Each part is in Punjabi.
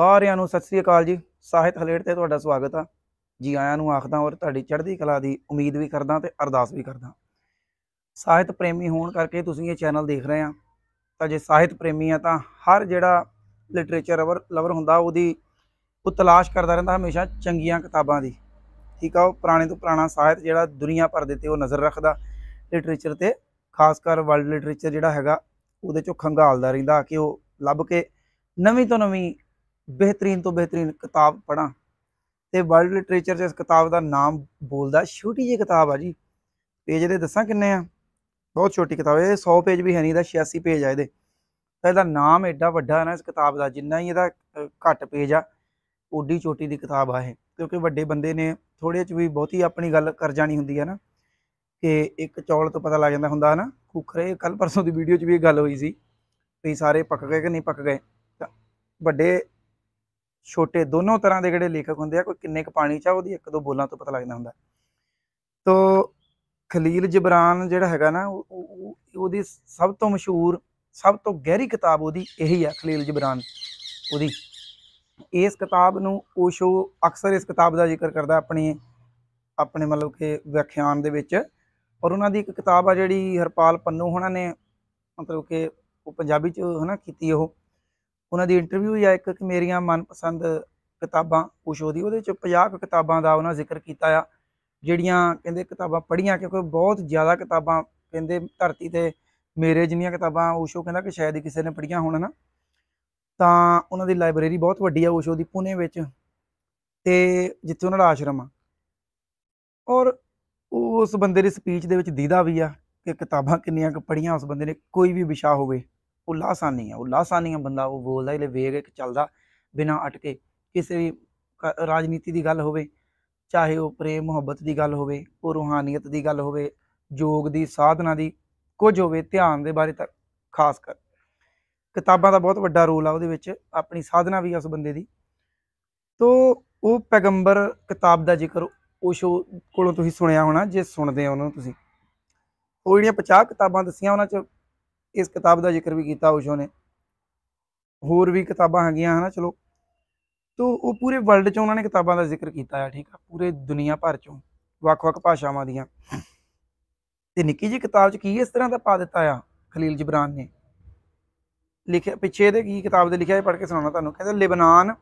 ਸਾਰਿਆਂ ਨੂੰ ਸਤਿ ਸ੍ਰੀ ਅਕਾਲ ਜੀ ਸਾਹਿਤ ਹਲੇੜ ਤੇ ਤੁਹਾਡਾ ਸਵਾਗਤ ਆ ਜੀ ਆਇਆਂ ਨੂੰ ਆਖਦਾ ਔਰ ਤੁਹਾਡੀ ਚੜ੍ਹਦੀ ਕਲਾ ਦੀ ਉਮੀਦ ਵੀ ਕਰਦਾ ਤੇ ਅਰਦਾਸ ਵੀ ਕਰਦਾ ਸਾਹਿਤ ਪ੍ਰੇਮੀ ਹੋਣ ਕਰਕੇ ਤੁਸੀਂ ਇਹ ਚੈਨਲ ਦੇਖ ਰਹੇ ਆ ਤਾਂ ਜੇ ਸਾਹਿਤ ਪ੍ਰੇਮੀ ਆ ਤਾਂ ਹਰ ਜਿਹੜਾ ਲਿਟਰੇਚਰ ਲਵਰ ਹੁੰਦਾ ਉਹਦੀ ਉਹ ਤਲਾਸ਼ ਕਰਦਾ ਰਹਿੰਦਾ ਹਮੇਸ਼ਾ ਚੰਗੀਆਂ ਕਿਤਾਬਾਂ ਦੀ ਠੀਕ ਆ ਉਹ ਪੁਰਾਣੇ ਤੋਂ ਪੁਰਾਣਾ ਸਾਹਿਤ ਜਿਹੜਾ ਦੁਨੀਆ ਭਰ ਦੇ ਤੇ ਉਹ ਨਜ਼ਰ ਰੱਖਦਾ ਲਿਟਰੇਚਰ ਤੇ ਖਾਸ ਕਰ ਵਰਲਡ ਲਿਟਰੇਚਰ ਜਿਹੜਾ ਹੈਗਾ ਉਹਦੇ ਚੋਂ ਖੰਗਾਲਦਾ ਰਹਿੰਦਾ ਕਿ ਉਹ ਲੱਭ ਕੇ ਨਵੀਂ ਤੋਂ ਨਵੀਂ ਬਿਹਤਰੀਨ ਤੋਂ ਬਿਹਤਰੀਨ ਕਿਤਾਬ ਪੜਾਂ ਤੇ ਵਰਲਡ ਲਿਟਰੇਚਰ 'ਚ ਇਸ ਕਿਤਾਬ ਦਾ ਨਾਮ ਬੋਲਦਾ ਛੋਟੀ ਜਿਹੀ ਕਿਤਾਬ ਆ ਜੀ ਪੇਜ ਦੇ ਦੱਸਾਂ ਕਿੰਨੇ ਆ ਬਹੁਤ ਛੋਟੀ ਕਿਤਾਬ ਹੈ 100 ਪੇਜ ਵੀ ਹੈ ਨਹੀਂ ਇਹਦਾ 86 ਪੇਜ ਆ ਇਹਦੇ ਤਾਂ ਇਹਦਾ ਨਾਮ ਐਡਾ ਵੱਡਾ ਹੈ ਨਾ ਇਸ ਕਿਤਾਬ ਦਾ ਜਿੰਨਾ ਹੀ ਇਹਦਾ ਘੱਟ ਪੇਜ ਆ ਓਡੀ ਛੋਟੀ ਦੀ ਕਿਤਾਬ ਆ ਇਹ ਕਿਉਂਕਿ ਵੱਡੇ ਬੰਦੇ ਨੇ ਥੋੜੇ ਚ ਵੀ ਬਹੁਤੀ ਆਪਣੀ ਗੱਲ ਕਰ ਜਾਣੀ ਹੁੰਦੀ ਹੈ ਨਾ ਕਿ ਇੱਕ ਚੌਲ ਤੋਂ ਪਤਾ ਲੱਗ ਜਾਂਦਾ ਹੁੰਦਾ ਹੈ ਨਾ ਖੁਖਰੇ ਕੱਲ ਪਰਸੋਂ ਦੀ ਵੀਡੀਓ 'ਚ ਵੀ ਇਹ ਗੱਲ ਹੋਈ ਸੀ ਵੀ ਸਾਰੇ ਪੱਕ ਗਏ ਕਿ ਨਹੀਂ ਪੱਕ ਗਏ ਵੱਡੇ ਛੋਟੇ ਦੋਨੋਂ ਤਰ੍ਹਾਂ ਦੇ ਜਿਹੜੇ ਲੇਖਕ ਹੁੰਦੇ ਆ ਕੋਈ ਕਿੰਨੇ ਕ ਪਾਣੀ ਚ ਆ ਉਹਦੀ ਇੱਕ ਦੋ ਬੋਲਾਂ ਤੋਂ ਪਤਾ ਲੱਗਦਾ ਹੁੰਦਾ ਤੋ ਖਲੀਲ ਜਬਰਾਨ ਜਿਹੜਾ ਹੈਗਾ ਨਾ ਉਹਦੀ ਸਭ ਤੋਂ ਮਸ਼ਹੂਰ ਸਭ ਤੋਂ ਗਹਿਰੀ ਕਿਤਾਬ ਉਹਦੀ ਇਹੀ ਆ ਖਲੀਲ ਜਬਰਾਨ ਉਹਦੀ ਇਸ ਕਿਤਾਬ ਨੂੰ ਓਸ਼ੋ ਅਕਸਰ ਇਸ ਕਿਤਾਬ ਦਾ ਜ਼ਿਕਰ ਕਰਦਾ ਆਪਣੀ ਆਪਣੇ ਮਤਲਬ ਕਿ ਵਿਆਖਿਆਨ ਦੇ ਵਿੱਚ ਔਰ ਉਹਨਾਂ ਦੀ ਇੱਕ ਕਿਤਾਬ ਆ ਜਿਹੜੀ ਹਰਪਾਲ ਪੰਨੂ ਉਹਨਾਂ ਨੇ ਮਤਲਬ ਕਿ ਉਹ ਪੰਜਾਬੀ ਚ ਹਨਾ ਕੀਤੀ ਉਹ ਉਹਨਾਂ ਦੀ ਇੰਟਰਵਿਊ ਜਾਂ ਇੱਕ ਕਿ ਮੇਰੀਆਂ ਮਨਪਸੰਦ ਕਿਤਾਬਾਂ ਉਸ਼ੋ ਦੀ ਉਹਦੇ ਚ 50 ਕਿਤਾਬਾਂ ਦਾ ਉਹਨਾਂ ਜ਼ਿਕਰ ਕੀਤਾ ਆ ਜਿਹੜੀਆਂ ਕਹਿੰਦੇ ਕਿਤਾਬਾਂ ਪੜ੍ਹੀਆਂ ਕਿਉਂਕਿ ਬਹੁਤ ਜ਼ਿਆਦਾ ਕਿਤਾਬਾਂ ਕਹਿੰਦੇ ਧਰਤੀ ਤੇ ਮੇਰੇ ਜਿੰਨੀਆਂ ਕਿਤਾਬਾਂ ਉਸ਼ੋ ਕਹਿੰਦਾ ਕਿ ਸ਼ਾਇਦ ਕਿਸੇ ਨੇ ਪੜ੍ਹੀਆਂ ਹੋਣ ਨਾ ਤਾਂ ਉਹਨਾਂ ਦੀ ਲਾਇਬ੍ਰੇਰੀ ਬਹੁਤ ਵੱਡੀ ਆ ਉਸ਼ੋ ਦੀ ਪੁਨੇ ਵਿੱਚ ਤੇ ਜਿੱਥੇ ਉਹਨਾਂ ਦਾ ਆਸ਼ਰਮ ਆ ਔਰ ਉਸ ਬੰਦੇ ਦੀ ਸਪੀਚ ਦੇ ਵਿੱਚ ਦੀਦਾ ਵੀ ਆ ਕਿ ਕਿਤਾਬਾਂ ਕਿੰਨੀਆਂ ਕੁ ਪੜ੍ਹੀਆਂ ਉਸ ਬੰਦੇ ਨੇ ਕੋਈ ਵੀ ਵਿਸ਼ਾ ਹੋਵੇ ਉਹ ਲਾਸਾਨੀ ਆ ਉਹ ਲਾਸਾਨੀ ਆ ਬੰਦਾ ਉਹ ਬੋਲਦਾ ਇਹਲੇ ਵੇਗ ਇੱਕ ਚੱਲਦਾ ਬਿਨਾ ਅਟਕੇ ਕਿਸੇ ਵੀ ਰਾਜਨੀਤੀ ਦੀ ਗੱਲ ਹੋਵੇ ਚਾਹੇ ਉਹ ਪ੍ਰੇਮ ਮੁਹੱਬਤ ਦੀ ਗੱਲ ਹੋਵੇ ਉਹ ਰੂਹਾਨੀਅਤ ਦੀ ਗੱਲ ਹੋਵੇ ਯੋਗ ਦੀ ਸਾਧਨਾ ਦੀ ਕੁਝ ਹੋਵੇ ਧਿਆਨ ਦੇ ਬਾਰੇ ਤੱਕ ਖਾਸ ਕਰ ਕਿਤਾਬਾਂ ਦਾ ਬਹੁਤ ਵੱਡਾ ਰੋਲ ਆ ਉਹਦੇ ਵਿੱਚ ਆਪਣੀ ਸਾਧਨਾ ਵੀ ਉਸ ਬੰਦੇ ਦੀ ਤੋਂ ਉਹ ਪੈਗੰਬਰ ਕਿਤਾਬ ਦਾ ਜ਼ਿਕਰ ਓਸ਼ੋ ਕੋਲੋਂ ਤੁਸੀਂ ਸੁਣਿਆ ਹੋਣਾ ਜੇ ਸੁਣਦੇ ਹੋ ਉਹਨੂੰ ਤੁਸੀਂ ਉਹ ਜਿਹੜੀਆਂ 50 ਕਿਤਾਬਾਂ ਦੱਸੀਆਂ ਉਹਨਾਂ ਚ ਇਸ ਕਿਤਾਬ ਦਾ ਜ਼ਿਕਰ ਵੀ ਕੀਤਾ ਉਸ਼ੋ ਨੇ ਹੋਰ ਵੀ ਕਿਤਾਬਾਂ ਹੈਗੀਆਂ ਹਨਾ ਚਲੋ ਤੋਂ ਉਹ ਪੂਰੇ ਵਰਲਡ 'ਚ ਉਹਨਾਂ ਨੇ ਕਿਤਾਬਾਂ ਦਾ ਜ਼ਿਕਰ ਕੀਤਾ ਹੈ ਠੀਕ ਆ ਪੂਰੇ ਦੁਨੀਆ ਭਰ 'ਚੋਂ ਵੱਖ-ਵੱਖ ਭਾਸ਼ਾਵਾਂ ਦੀਆਂ ਤੇ ਨਿੱਕੀ ਜੀ ਕਿਤਾਬ 'ਚ ਕੀ ਇਸ ਤਰ੍ਹਾਂ ਦਾ ਪਾ ਦਿੱਤਾ ਆ ਖਲੀਲ ਜਬਰਾਨ ਨੇ ਲਿਖਿਆ ਪਿੱਛੇ ਦੇ ਕੀ ਕਿਤਾਬ ਦੇ ਲਿਖਿਆ ਇਹ ਪੜ੍ਹ ਕੇ ਸੁਣਾਉਣਾ ਤੁਹਾਨੂੰ ਕਹਿੰਦਾ ਲਿਬਨਾਨ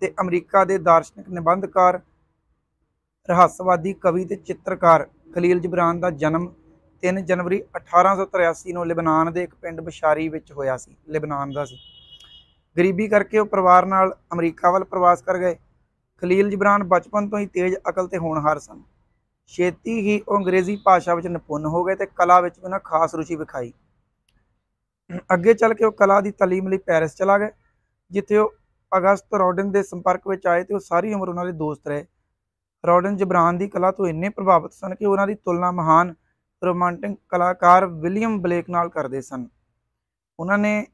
ਤੇ ਅਮਰੀਕਾ ਦੇ ਦਾਰਸ਼ਨਿਕ ਨਿਬੰਧਕਾਰ ਰਹੱਸਵਾਦੀ ਕਵੀ ਤੇ ਚਿੱਤਰਕਾਰ ਖਲੀਲ ਜਬਰਾਨ ਦਾ ਜਨਮ 3 ਜਨਵਰੀ 1883 ਨੂੰ ਲਿਬਨਾਨ ਦੇ ਇੱਕ ਪਿੰਡ ਬਸ਼ਾਰੀ ਵਿੱਚ ਹੋਇਆ ਸੀ ਲਿਬਨਾਨ ਦਾ ਸੀ ਗਰੀਬੀ ਕਰਕੇ ਉਹ ਪਰਿਵਾਰ ਨਾਲ ਅਮਰੀਕਾ ਵੱਲ ਪ੍ਰਵਾਸ ਕਰ ਗਏ ਖਲੀਲ ਜਿਬਰਾਨ ਬਚਪਨ ਤੋਂ ਹੀ ਤੇਜ਼ ਅਕਲ ਤੇ ਹੋਣਹਾਰ ਸਨ ਛੇਤੀ ਹੀ ਉਹ ਅੰਗਰੇਜ਼ੀ ਭਾਸ਼ਾ ਵਿੱਚ ਨਿਪੁੰਨ ਹੋ ਗਏ ਤੇ ਕਲਾ ਵਿੱਚ ਉਹਨਾਂ ਖਾਸ ਰੁਚੀ ਵਿਖਾਈ ਅੱਗੇ ਚੱਲ ਕੇ ਉਹ ਕਲਾ ਦੀ ਤਾਲੀਮ ਲਈ ਪੈਰਿਸ ਚਲਾ ਗਏ ਜਿੱਥੇ ਉਹ ਅਗਸਤ ਰੋਡਨ ਦੇ ਸੰਪਰਕ ਵਿੱਚ ਆਏ ਤੇ ਉਹ ਸਾਰੀ ਉਮਰ ਉਹਨਾਂ ਦੇ ਦੋਸਤ ਰਹੇ ਰੋਡਨ ਜਬਰਾਨ ਦੀ ਕਲਾ ਤੋਂ ਇੰਨੇ ਪ੍ਰਭਾਵਿਤ ਸਨ ਕਿ ਉਹਨਾਂ ਦੀ ਤੁਲਨਾ ਮਹਾਨ ਰੋਮਾਂਟਿਕ ਕਲਾਕਾਰ ਵਿਲੀਅਮ ਬਲੇਕ ਨਾਲ ਕਰਦੇ ਸਨ ਉਹਨਾਂ ਨੇ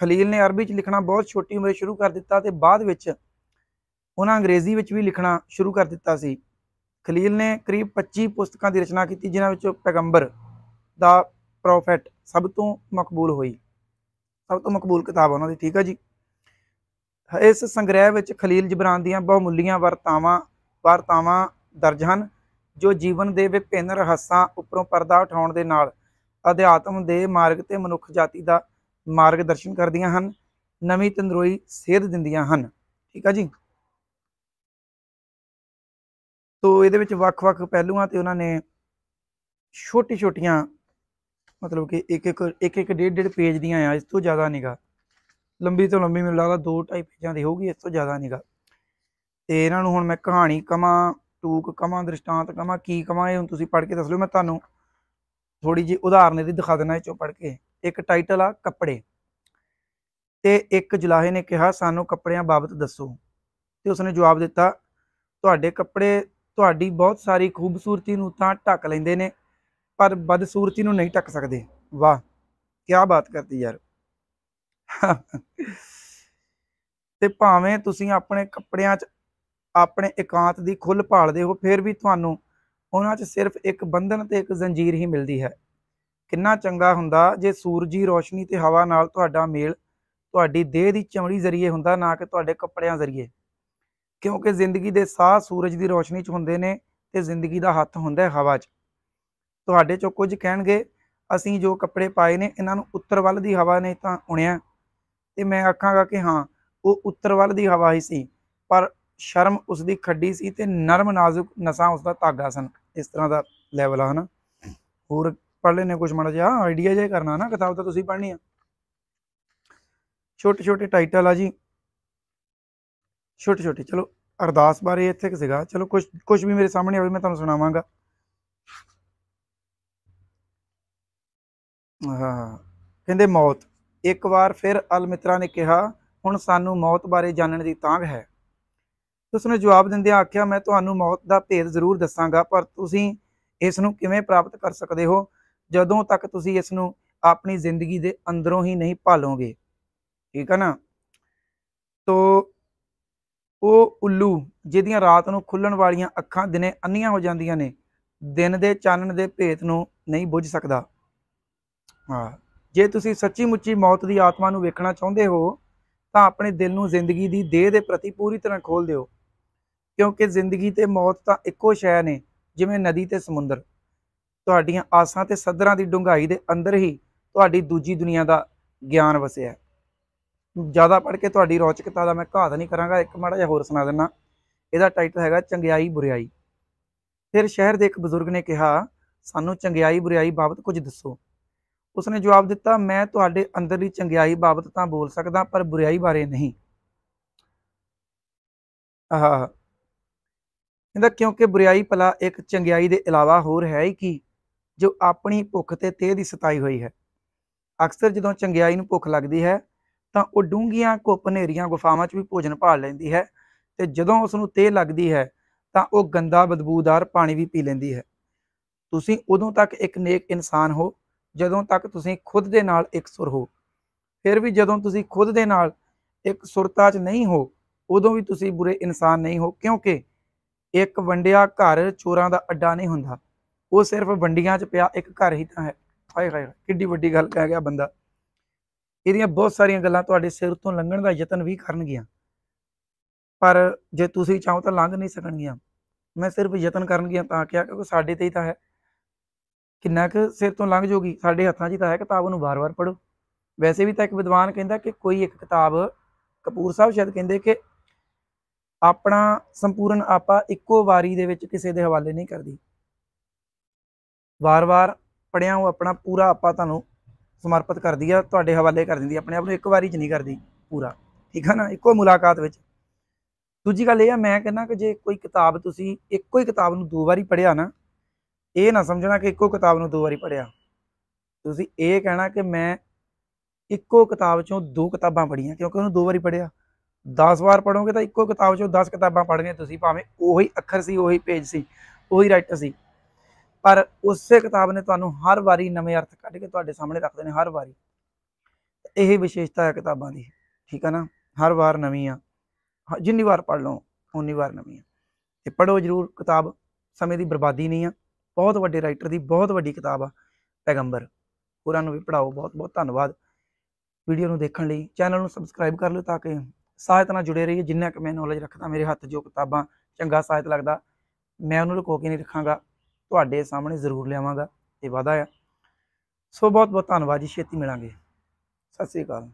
ਖਲੀਲ ਨੇ ਅਰਬੀ ਚ ਲਿਖਣਾ ਬਹੁਤ ਛੋਟੀ ਉਮਰੇ ਸ਼ੁਰੂ ਕਰ ਦਿੱਤਾ ਤੇ ਬਾਅਦ ਵਿੱਚ ਉਹਨਾਂ ਅੰਗਰੇਜ਼ੀ ਵਿੱਚ ਵੀ ਲਿਖਣਾ ਸ਼ੁਰੂ ਕਰ ਦਿੱਤਾ ਸੀ ਖਲੀਲ ਨੇ ਕਰੀਬ 25 ਪੁਸਤਕਾਂ ਦੀ ਰਚਨਾ ਕੀਤੀ ਜਿਨ੍ਹਾਂ ਵਿੱਚੋਂ ਪੈਗੰਬਰ ਦਾ ਪ੍ਰੋਫੈਟ ਸਭ ਤੋਂ ਮਕਬੂਲ ਹੋਈ ਸਭ ਤੋਂ ਮਕਬੂਲ ਕਿਤਾਬ ਉਹਨਾਂ ਦੀ ਠੀਕ ਹੈ ਜੀ ਇਸ ਸੰਗ੍ਰਹਿ ਵਿੱਚ ਖਲੀਲ ਜਬਰਾਨ ਦੀਆਂ ਬਹੁਮੁੱਲੀਆਂ ਵਰਤਾਵਾਂ ਵਰਤਾਵਾਂ ਦਰਜ ਹਨ ਜੋ ਜੀਵਨ ਦੇ ਵਿਭਿੰਨ ਰਹੱਸਾਂ ਉੱਪਰੋਂ ਪਰਦਾ ਉਠਾਉਣ ਦੇ ਨਾਲ ਅਧਿਆਤਮ ਦੇ ਮਾਰਗ ਤੇ ਮਨੁੱਖ ਜਾਤੀ ਦਾ ਮਾਰਗਦਰਸ਼ਨ ਕਰਦੀਆਂ ਹਨ ਨਵੀਂ ਤੰਦਰੋਈ ਸੇਧ ਦਿੰਦੀਆਂ ਹਨ ਠੀਕ ਆ ਜੀ ਤੋਂ ਇਹਦੇ ਵਿੱਚ ਵੱਖ-ਵੱਖ ਪਹਿਲੂਆਂ ਤੇ ਉਹਨਾਂ ਨੇ ਛੋਟੀ-ਛੋਟੀਆਂ ਮਤਲਬ ਕਿ ਇੱਕ ਇੱਕ ਇੱਕ ਇੱਕ ਡੇਢ ਡੇਢ ਪੇਜ ਦੀਆਂ ਆ ਇਸ ਤੋਂ ਜ਼ਿਆਦਾ ਨਹੀਂਗਾ ਲੰਬੀ ਤੋਂ ਲੰਬੀ ਮੈਨੂੰ ਲੱਗਦਾ 2 2.5 ਪੇਜਾਂ ਦੀ ਹੋਊਗੀ ਇਸ ਤੋਂ ਜ਼ਿਆਦਾ ਨਹੀਂਗਾ ਤੇ ਇਹਨਾਂ ਨੂੰ ਹੁਣ ਮੈਂ ਕਹਾਣੀ ਕਮਾ ਟੂਕ ਕਮਾ ਦ੍ਰਿਸ਼ਟਾਂਤ ਕਮਾ ਕੀ ਕਮਾ ਇਹ ਹੁਣ ਤੁਸੀਂ ਪੜ੍ਹ ਕੇ ਦੱਸ ਲਓ ਮੈਂ ਤੁਹਾਨੂੰ ਥੋੜੀ ਜੀ ਉਦਾਹਰਨ ਇਹਦੀ ਦਿਖਾ ਦੇਣਾ ਇਹ ਚੋਂ ਪੜ੍ਹ ਕੇ ਇੱਕ ਟਾਈਟਲ ਆ ਕੱਪੜੇ ਤੇ ਇੱਕ ਜੁਲਾਹੇ ਨੇ ਕਿਹਾ ਸਾਨੂੰ ਕੱਪੜਿਆਂ ਬਾਬਤ ਦੱਸੋ ਤੇ ਉਸਨੇ ਜਵਾਬ ਦਿੱਤਾ ਤੁਹਾਡੇ ਕੱਪੜੇ ਤੁਹਾਡੀ ਬਹੁਤ ਸਾਰੀ ਖੂਬਸੂਰਤੀ ਨੂੰ ਤਾਂ ਢੱਕ ਲੈਂਦੇ ਨੇ ਪਰ ਬਦਸੂਰਤੀ ਨੂੰ ਨਹੀਂ ਢੱਕ ਸਕਦੇ ਵਾਹ ਕੀ ਬਾਤ ਕਰਤੀ ਯਾਰ ਤੇ ਭਾਵੇਂ ਤੁਸੀਂ ਆਪਣੇ ਕੱਪੜਿਆਂ 'ਚ ਆਪਣੇ ਇਕਾਂਤ ਦੀ ਖੁੱਲ ਭਾਲਦੇ ਹੋ ਫਿਰ ਵੀ ਤੁਹਾਨੂੰ ਉਹਨਾਂ 'ਚ ਸਿਰਫ ਇੱਕ ਬੰਧਨ ਤੇ ਇੱਕ ਜ਼ੰਜੀਰ ਹੀ ਮਿਲਦੀ ਹੈ ਕਿੰਨਾ ਚੰਗਾ ਹੁੰਦਾ ਜੇ ਸੂਰਜੀ ਰੋਸ਼ਨੀ ਤੇ ਹਵਾ ਨਾਲ ਤੁਹਾਡਾ ਮੇਲ ਤੁਹਾਡੀ ਦੇਹ ਦੀ ਚਮੜੀ ਜ਼ਰੀਏ ਹੁੰਦਾ ਨਾ ਕਿ ਤੁਹਾਡੇ ਕੱਪੜਿਆਂ ਜ਼ਰੀਏ ਕਿਉਂਕਿ ਜ਼ਿੰਦਗੀ ਦੇ ਸਾਹ ਸੂਰਜ ਦੀ ਰੋਸ਼ਨੀ 'ਚ ਹੁੰਦੇ ਨੇ ਤੇ ਜ਼ਿੰਦਗੀ ਦਾ ਹੱਥ ਹੁੰਦਾ ਹੈ ਹਵਾ 'ਚ ਤੁਹਾਡੇ 'ਚੋਂ ਕੁਝ ਕਹਿਣਗੇ ਅਸੀਂ ਜੋ ਕੱਪੜੇ ਪਾਏ ਨੇ ਇਹਨਾਂ ਨੂੰ ਉੱਤਰ ਵੱਲ ਦੀ ਹਵਾ ਨੇ ਤਾਂ ਉਣਿਆ ਤੇ ਮੈਂ ਆਖਾਂਗਾ ਕਿ ਹਾਂ ਉਹ ਉੱਤਰ ਵੱਲ ਦੀ ਹਵਾ ਹੀ ਸੀ ਪਰ ਸ਼ਰਮ ਉਸ ਦੀ ਖੱਡੀ ਸੀ ਤੇ ਨਰਮ ਨਾਜ਼ੁਕ ਨਸਾਂ ਉਸ ਦਾ ਧਾਗਾ ਸਨ ਇਸ ਤਰ੍ਹਾਂ ਦਾ ਲੈਵਲ ਆ ਹਨਾ ਹੋਰ ਪੜ੍ਹ ਲੈਨੇ ਕੁਝ ਮੜਾ ਜਿਹਾ ਆਈਡੀਆ ਜੇ ਕਰਨਾ ਨਾ ਕਿਤਾਬ ਤਾਂ ਤੁਸੀਂ ਪੜ੍ਹਨੀ ਆ ਛੋਟੇ ਛੋਟੇ ਟਾਈਟਲ ਆ ਜੀ ਛੋਟੇ ਛੋਟੇ ਚਲੋ ਅਰਦਾਸ ਬਾਰੇ ਇੱਥੇ ਕਿ ਸਿਗਾ ਚਲੋ ਕੁਝ ਕੁਝ ਵੀ ਮੇਰੇ ਸਾਹਮਣੇ ਆਵੇ ਮੈਂ ਤੁਹਾਨੂੰ ਸੁਣਾਵਾਂਗਾ ਹਾਂ ਕਹਿੰਦੇ ਮੌਤ ਇੱਕ ਵਾਰ ਫਿਰ ਅਲ ਮਿਤਰਾ ਨੇ ਕਿਹਾ ਹੁਣ ਸਾਨੂੰ ਮੌਤ ਬਾਰੇ ਜਾਣਨ ਦੀ ਤਾਂਘ ਹੈ ਉਸਨੇ ਜਵਾਬ ਦਿੰਦਿਆਂ ਆਖਿਆ ਮੈਂ ਤੁਹਾਨੂੰ ਮੌਤ ਦਾ ਭੇਦ ਜ਼ਰੂਰ ਦੱਸਾਂਗਾ ਪਰ ਤੁਸੀਂ ਇਸ ਨੂੰ ਕਿਵੇਂ ਪ੍ਰਾਪਤ ਕਰ ਸਕਦੇ ਹੋ ਜਦੋਂ ਤੱਕ ਤੁਸੀਂ ਇਸ ਨੂੰ ਆਪਣੀ ਜ਼ਿੰਦਗੀ ਦੇ ਅੰਦਰੋਂ ਹੀ ਨਹੀਂ ਭਾਲੋਗੇ ਠੀਕ ਹੈ ਨਾ ਤੋਂ ਉਹ ਉੱਲੂ ਜਿਹਦੀਆਂ ਰਾਤ ਨੂੰ ਖੁੱਲਣ ਵਾਲੀਆਂ ਅੱਖਾਂ ਦਿਨੇ ਅੰਨੀਆਂ ਹੋ ਜਾਂਦੀਆਂ ਨੇ ਦਿਨ ਦੇ ਚਾਨਣ ਦੇ ਭੇਤ ਨੂੰ ਨਹੀਂ ਬੁੱਝ ਸਕਦਾ ਹਾਂ ਜੇ ਤੁਸੀਂ ਸੱਚੀ ਮੁੱਚੀ ਮੌਤ ਦੀ ਆਤਮਾ ਨੂੰ ਵੇਖਣਾ ਚਾਹੁੰਦੇ ਹੋ ਤਾਂ ਆਪਣੇ ਦਿਲ ਨੂੰ ਜ਼ਿੰਦਗੀ ਦੀ ਦੇਹ ਦੇ ਪ੍ਰਤੀ ਪੂਰੀ ਤਰ੍ਹਾਂ ਖੋਲ ਦਿਓ ਕਿਉਂਕਿ ਜ਼ਿੰਦਗੀ ਤੇ ਮੌਤ ਤਾਂ ਇੱਕੋ ਸ਼ੈ ਨੇ ਜਿਵੇਂ ਨਦੀ ਤੇ ਸਮੁੰਦਰ ਤੁਹਾਡੀਆਂ ਆਸਾਂ ਤੇ ਸਦਰਾਂ ਦੀ ਡੁੰਗਾਈ ਦੇ ਅੰਦਰ ਹੀ ਤੁਹਾਡੀ ਦੂਜੀ ਦੁਨੀਆ ਦਾ ਗਿਆਨ ਵਸਿਆ ਹੈ ਜ਼ਿਆਦਾ ਪੜ ਕੇ ਤੁਹਾਡੀ ਰੌਚਕਤਾ ਦਾ ਮੈਂ ਘਾਤ ਨਹੀਂ ਕਰਾਂਗਾ ਇੱਕ ਮਾੜਾ ਜਿਹਾ ਹੋਰ ਸੁਣਾ ਦਿੰਨਾ ਇਹਦਾ ਟਾਈਟਲ ਹੈਗਾ ਚੰਗਿਆਈ ਬੁਰਿਆਈ ਫਿਰ ਸ਼ਹਿਰ ਦੇ ਇੱਕ ਬਜ਼ੁਰਗ ਨੇ ਕਿਹਾ ਸਾਨੂੰ ਚੰਗਿਆਈ ਬੁਰਿਆਈ ਬਾਬਤ ਕੁਝ ਦੱਸੋ ਉਸਨੇ ਜਵਾਬ ਦਿੱਤਾ ਮੈਂ ਤੁਹਾਡੇ ਅੰਦਰਲੀ ਚੰਗਿਆਈ ਬਾਬਤ ਤਾਂ ਬੋਲ ਸਕਦਾ ਪਰ ਬੁਰਿਆਈ ਬਾਰੇ ਨਹੀਂ ਆਹ ਕਹਿੰਦਾ ਕਿਉਂਕਿ ਬੁਰੀਾਈ ਭਲਾ ਇੱਕ ਚੰਗਿਆਈ ਦੇ ਇਲਾਵਾ ਹੋਰ ਹੈ ਹੀ ਕੀ ਜੋ ਆਪਣੀ ਭੁੱਖ ਤੇ ਤੇਹ ਦੀ ਸਤਾਈ ਹੋਈ ਹੈ ਅਕਸਰ ਜਦੋਂ ਚੰਗਿਆਈ ਨੂੰ ਭੁੱਖ ਲੱਗਦੀ ਹੈ ਤਾਂ ਉਹ ਡੂੰਘੀਆਂ ਘੁੱਪ ਹਨੇਰੀਆਂ ਗੁਫਾਵਾਂ 'ਚ ਵੀ ਭੋਜਨ ਭਾਲ ਲੈਂਦੀ ਹੈ ਤੇ ਜਦੋਂ ਉਸ ਨੂੰ ਤੇਹ ਲੱਗਦੀ ਹੈ ਤਾਂ ਉਹ ਗੰਦਾ ਬਦਬੂਦਾਰ ਪਾਣੀ ਵੀ ਪੀ ਲੈਂਦੀ ਹੈ ਤੁਸੀਂ ਉਦੋਂ ਤੱਕ ਇੱਕ ਨੇਕ ਇਨਸਾਨ ਹੋ ਜਦੋਂ ਤੱਕ ਤੁਸੀਂ ਖੁਦ ਦੇ ਨਾਲ ਇੱਕ ਸੁਰ ਹੋ ਫਿਰ ਵੀ ਜਦੋਂ ਤੁਸੀਂ ਖੁਦ ਦੇ ਨਾਲ ਇੱਕ ਸੁਰਤਾ 'ਚ ਨਹੀਂ ਹੋ ਉਦੋਂ ਵੀ ਤੁਸੀਂ ਬੁਰੇ ਇਨਸਾਨ ਨਹੀਂ ਹੋ ਕਿਉਂਕਿ ਇੱਕ ਵੰਡਿਆ ਘਰ ਚੋਰਾਂ ਦਾ ਅੱਡਾ ਨਹੀਂ ਹੁੰਦਾ ਉਹ ਸਿਰਫ ਵੰਡੀਆਂ 'ਚ ਪਿਆ ਇੱਕ ਘਰ ਹੀ ਤਾਂ ਹੈ ਹਾਏ ਹਾਏ ਕਿੱਡੀ ਵੱਡੀ ਗੱਲ ਕਹਿ ਗਿਆ ਬੰਦਾ ਇਹਦੀਆਂ ਬਹੁਤ ਸਾਰੀਆਂ ਗੱਲਾਂ ਤੁਹਾਡੇ ਸਿਰ ਤੋਂ ਲੰਘਣ ਦਾ ਯਤਨ ਵੀ ਕਰਨਗੀਆਂ ਪਰ ਜੇ ਤੁਸੀਂ ਚਾਹੋ ਤਾਂ ਲੰਘ ਨਹੀਂ ਸਕਣਗੀਆਂ ਮੈਂ ਸਿਰਫ ਯਤਨ ਕਰਨਗੀਆਂ ਤਾਂ ਕਿਹਾ ਕਿਉਂਕਿ ਸਾਡੇ ਤੇ ਹੀ ਤਾਂ ਹੈ ਕਿੰਨਾ ਕੁ ਸਿਰ ਤੋਂ ਲੰਘ ਜੋਗੀ ਸਾਡੇ ਹੱਥਾਂ 'ਚ ਹੀ ਤਾਂ ਹੈ ਕਿਤਾਬ ਨੂੰ ਵਾਰ-ਵਾਰ ਪੜੋ ਵੈਸੇ ਵੀ ਤਾਂ ਇੱਕ ਵਿਦਵਾਨ ਕਹਿੰਦਾ ਕਿ ਕੋਈ ਇੱਕ ਕਿਤਾਬ ਕਪੂਰ ਸਾਹਿਬ ਸ਼ਾਇਦ ਕਹਿੰਦੇ ਕਿ ਆਪਣਾ ਸੰਪੂਰਨ ਆਪਾ ਇੱਕੋ ਵਾਰੀ ਦੇ ਵਿੱਚ ਕਿਸੇ ਦੇ ਹਵਾਲੇ ਨਹੀਂ ਕਰਦੀ ਵਾਰ-ਵਾਰ ਪੜਿਆ ਉਹ ਆਪਣਾ ਪੂਰਾ ਆਪਾ ਤੁਹਾਨੂੰ ਸਮਰਪਿਤ ਕਰਦੀ ਆ ਤੁਹਾਡੇ ਹਵਾਲੇ ਕਰ ਦਿੰਦੀ ਆਪਣੇ ਆਪ ਨੂੰ ਇੱਕ ਵਾਰੀ 'ਚ ਨਹੀਂ ਕਰਦੀ ਪੂਰਾ ਠੀਕ ਹੈ ਨਾ ਇੱਕੋ ਮੁਲਾਕਾਤ ਵਿੱਚ ਦੂਜੀ ਗੱਲ ਇਹ ਆ ਮੈਂ ਕਹਿੰਦਾ ਕਿ ਜੇ ਕੋਈ ਕਿਤਾਬ ਤੁਸੀਂ ਇੱਕੋ ਹੀ ਕਿਤਾਬ ਨੂੰ ਦੋ ਵਾਰੀ ਪੜਿਆ ਨਾ ਇਹ ਨਾ ਸਮਝਣਾ ਕਿ ਇੱਕੋ ਕਿਤਾਬ ਨੂੰ ਦੋ ਵਾਰੀ ਪੜਿਆ ਤੁਸੀਂ ਇਹ ਕਹਿਣਾ ਕਿ ਮੈਂ ਇੱਕੋ ਕਿਤਾਬ ਚੋਂ ਦੋ ਕਿਤਾਬਾਂ ਪੜੀਆਂ ਕਿਉਂਕਿ ਉਹਨੂੰ ਦੋ ਵਾਰੀ ਪੜਿਆ 10 ਵਾਰ ਪੜੋਗੇ ਤਾਂ ਇੱਕੋ ਕਿਤਾਬ ਚੋਂ 10 ਕਿਤਾਬਾਂ ਪੜ੍ਹਨੀਆਂ ਤੁਸੀਂ ਭਾਵੇਂ ਉਹੀ ਅੱਖਰ ਸੀ ਉਹੀ ਪੇਜ ਸੀ ਉਹੀ ਰਾਈਟਰ ਸੀ ਪਰ ਉਸੇ ਕਿਤਾਬ ਨੇ ਤੁਹਾਨੂੰ ਹਰ ਵਾਰੀ ਨਵੇਂ ਅਰਥ ਕੱਢ ਕੇ ਤੁਹਾਡੇ ਸਾਹਮਣੇ ਰੱਖਦੇ ਨੇ ਹਰ ਵਾਰੀ ਇਹ ਵਿਸ਼ੇਸ਼ਤਾ ਹੈ ਕਿਤਾਬਾਂ ਦੀ ਠੀਕ ਹੈ ਨਾ ਹਰ ਵਾਰ ਨਵੀਂ ਆ ਜਿੰਨੀ ਵਾਰ ਪੜ੍ਹ ਲਓ ਉਨੀ ਵਾਰ ਨਵੀਂ ਆ ਤੇ ਪੜੋ ਜਰੂਰ ਕਿਤਾਬ ਸਮੇਂ ਦੀ ਬਰਬਾਦੀ ਨਹੀਂ ਆ ਬਹੁਤ ਵੱਡੇ ਰਾਈਟਰ ਦੀ ਬਹੁਤ ਵੱਡੀ ਕਿਤਾਬ ਆ ਪੈਗੰਬਰ ਹੋਰਾਂ ਨੂੰ ਵੀ ਪੜਾਓ ਬਹੁਤ ਬਹੁਤ ਧੰਨਵਾਦ ਵੀਡੀਓ ਨੂੰ ਦੇਖਣ ਲਈ ਚੈਨਲ ਨੂੰ ਸਬਸਕ੍ਰਾਈਬ ਕਰ ਲਓ ਤਾਂ ਕਿ ਸਾਹਿਤ ਨਾਲ ਜੁੜੇ ਰਹੀਏ ਜਿੰਨਾ ਕਿ ਮੈਂ ਨੌਲੇਜ ਰੱਖਦਾ ਮੇਰੇ ਹੱਥ ਜੋ ਕਿਤਾਬਾਂ ਚੰਗਾ ਸਾਹਿਤ ਲੱਗਦਾ ਮੈਂ ਉਹਨੂੰ ਲੁਕੋ ਕੇ ਨਹੀਂ ਰੱਖਾਂਗਾ ਤੁਹਾਡੇ ਸਾਹਮਣੇ ਜ਼ਰੂਰ ਲਿਆਵਾਂਗਾ ਇਹ ਵਾਦਾ ਆ ਸੋ ਬਹੁਤ ਬਹੁਤ ਧੰਨਵਾਦ ਜੀ ਛੇਤੀ ਮਿਲਾਂਗੇ ਸਤਿ ਸ੍ਰੀ ਅਕਾਲ